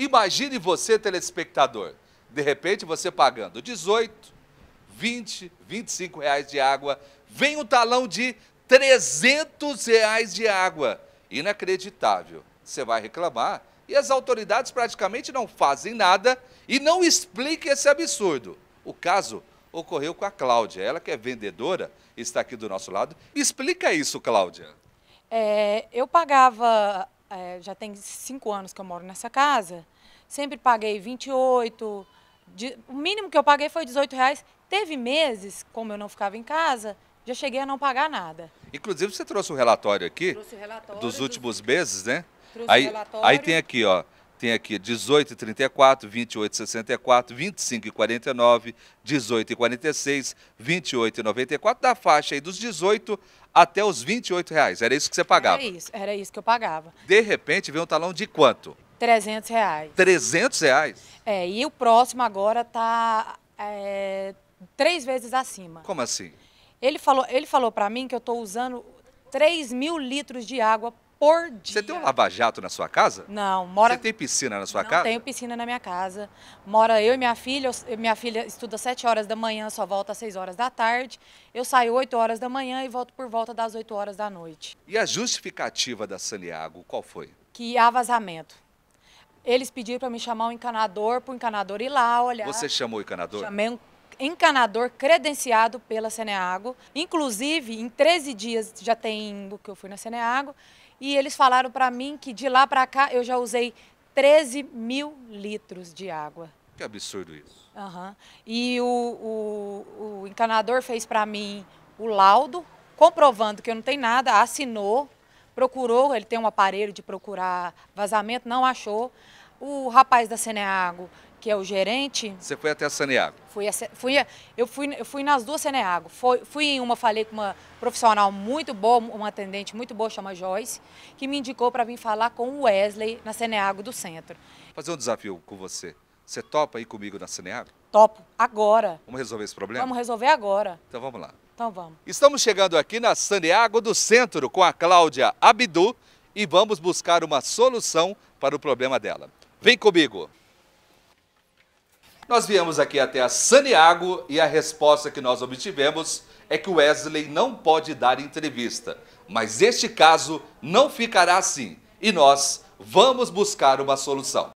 Imagine você, telespectador, de repente você pagando 18, 20, 25 reais de água, vem um talão de 300 reais de água. Inacreditável. Você vai reclamar e as autoridades praticamente não fazem nada e não explicam esse absurdo. O caso ocorreu com a Cláudia, ela que é vendedora, está aqui do nosso lado. Explica isso, Cláudia. É, eu pagava é, já tem cinco anos que eu moro nessa casa, sempre paguei 28, de, o mínimo que eu paguei foi 18 reais. Teve meses, como eu não ficava em casa, já cheguei a não pagar nada. Inclusive, você trouxe o um relatório aqui o relatório dos últimos dos... meses, né? Aí, aí tem aqui, ó, tem aqui 18 e 34, 28 e 64, 25 e 49, 18 e 46, 28 e 94, da faixa aí dos 18 até os 28 reais. Era isso que você pagava? Era isso, era isso que eu pagava. De repente veio um talão de quanto? 300 reais. 300 reais? É, e o próximo agora tá é, três vezes acima. Como assim? Ele falou, ele falou para mim que eu estou usando 3 mil litros de água por dia. Você tem um lava-jato na sua casa? Não, mora. Você tem piscina na sua não casa? Tenho piscina na minha casa. Mora eu e minha filha. minha filha estuda 7 horas da manhã, só volta às 6 horas da tarde. Eu saio 8 horas da manhã e volto por volta das 8 horas da noite. E a justificativa da Santiago, qual foi? Que há vazamento. Eles pediram para me chamar um encanador, para o encanador ir lá olhar. Você chamou o encanador? Chamei um encanador credenciado pela Ceneago. Inclusive, em 13 dias já tem que eu fui na Ceneago. E eles falaram para mim que de lá para cá eu já usei 13 mil litros de água. Que absurdo isso. Uhum. E o, o, o encanador fez para mim o laudo, comprovando que eu não tenho nada, assinou, procurou, ele tem um aparelho de procurar vazamento, não achou. O rapaz da Ceneago que é o gerente. Você foi até a Saneago? Fui, a, fui a, eu, fui, eu fui nas duas Saneago. Foi, fui em uma, falei com uma profissional muito boa, uma atendente muito boa, chama Joyce, que me indicou para vir falar com o Wesley na Saneago do centro. Vou fazer um desafio com você. Você topa aí comigo na Saneago? Topo, agora. Vamos resolver esse problema? Vamos resolver agora. Então vamos lá. Então vamos. Estamos chegando aqui na Saneago do centro com a Cláudia Abdu e vamos buscar uma solução para o problema dela. Vem comigo! Nós viemos aqui até a Santiago e a resposta que nós obtivemos é que Wesley não pode dar entrevista. Mas este caso não ficará assim e nós vamos buscar uma solução.